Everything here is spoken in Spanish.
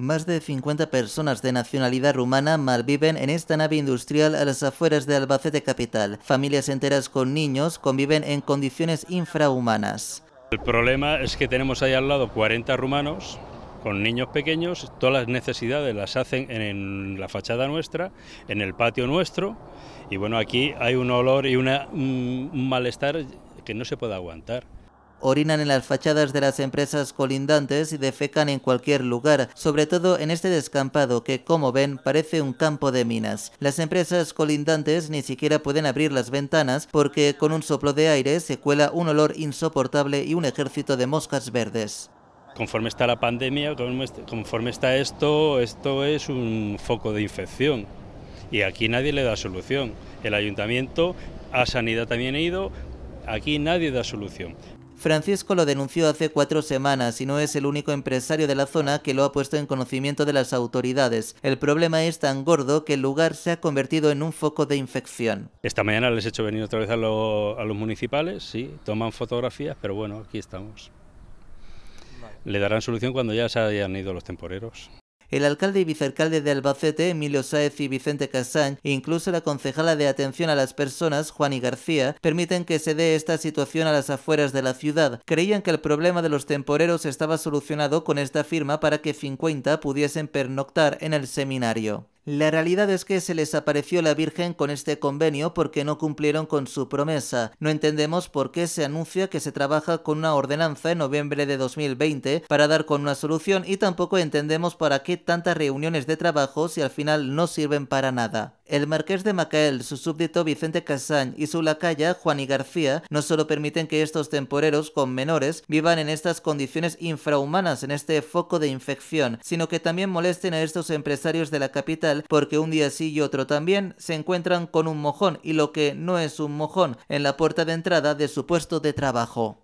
Más de 50 personas de nacionalidad rumana malviven en esta nave industrial a las afueras de Albacete Capital. Familias enteras con niños conviven en condiciones infrahumanas. El problema es que tenemos ahí al lado 40 rumanos con niños pequeños, todas las necesidades las hacen en la fachada nuestra, en el patio nuestro, y bueno, aquí hay un olor y un malestar que no se puede aguantar orinan en las fachadas de las empresas colindantes y defecan en cualquier lugar, sobre todo en este descampado que, como ven, parece un campo de minas. Las empresas colindantes ni siquiera pueden abrir las ventanas porque con un soplo de aire se cuela un olor insoportable y un ejército de moscas verdes. Conforme está la pandemia, conforme está esto, esto es un foco de infección y aquí nadie le da solución. El ayuntamiento a sanidad también ha ido, aquí nadie da solución. Francisco lo denunció hace cuatro semanas y no es el único empresario de la zona que lo ha puesto en conocimiento de las autoridades. El problema es tan gordo que el lugar se ha convertido en un foco de infección. Esta mañana les he hecho venir otra vez a, los municipales, sí, toman fotografías, pero bueno, aquí estamos. Le darán solución cuando ya se hayan ido los temporeros el alcalde y vicealcalde de Albacete, Emilio Sáez y Vicente Casañ, e incluso la concejala de Atención a las Personas, Juan y García, permiten que se dé esta situación a las afueras de la ciudad. Creían que el problema de los temporeros estaba solucionado con esta firma para que 50 pudiesen pernoctar en el seminario. La realidad es que se les apareció la Virgen con este convenio porque no cumplieron con su promesa. No entendemos por qué se anuncia que se trabaja con una ordenanza en noviembre de 2020 para dar con una solución y tampoco entendemos para qué tantas reuniones de trabajo si al final no sirven para nada. El marqués de Macael, su súbdito Vicente Casañ y su lacaya Juan y García no solo permiten que estos temporeros con menores vivan en estas condiciones infrahumanas, en este foco de infección, sino que también molesten a estos empresarios de la capital porque un día sí y otro también se encuentran con un mojón y lo que no es un mojón en la puerta de entrada de su puesto de trabajo.